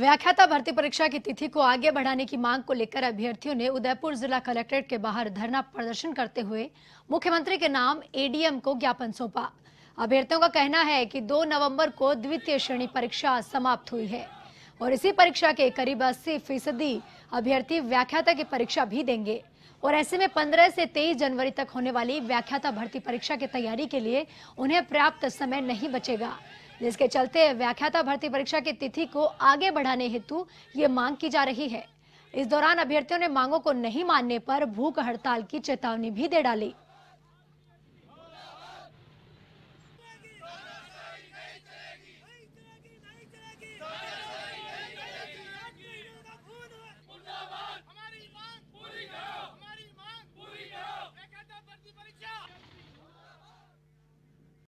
व्याख्याता भर्ती परीक्षा की तिथि को आगे बढ़ाने की मांग को लेकर अभ्यर्थियों ने उदयपुर जिला कलेक्ट्रेट के बाहर धरना प्रदर्शन करते हुए मुख्यमंत्री के नाम एडीएम को ज्ञापन सौंपा अभ्यर्थियों का कहना है कि 2 नवंबर को द्वितीय श्रेणी परीक्षा समाप्त हुई है और इसी परीक्षा के करीब अस्सी फीसदी अभ्यर्थी व्याख्याता की परीक्षा भी देंगे और ऐसे में पंद्रह से तेईस जनवरी तक होने वाली व्याख्याता भर्ती परीक्षा की तैयारी के लिए उन्हें पर्याप्त समय नहीं बचेगा जिसके चलते व्याख्याता भर्ती परीक्षा की तिथि को आगे बढ़ाने हेतु ये मांग की जा रही है इस दौरान अभ्यर्थियों ने मांगों को नहीं मानने पर भूख हड़ताल की चेतावनी भी दे डाली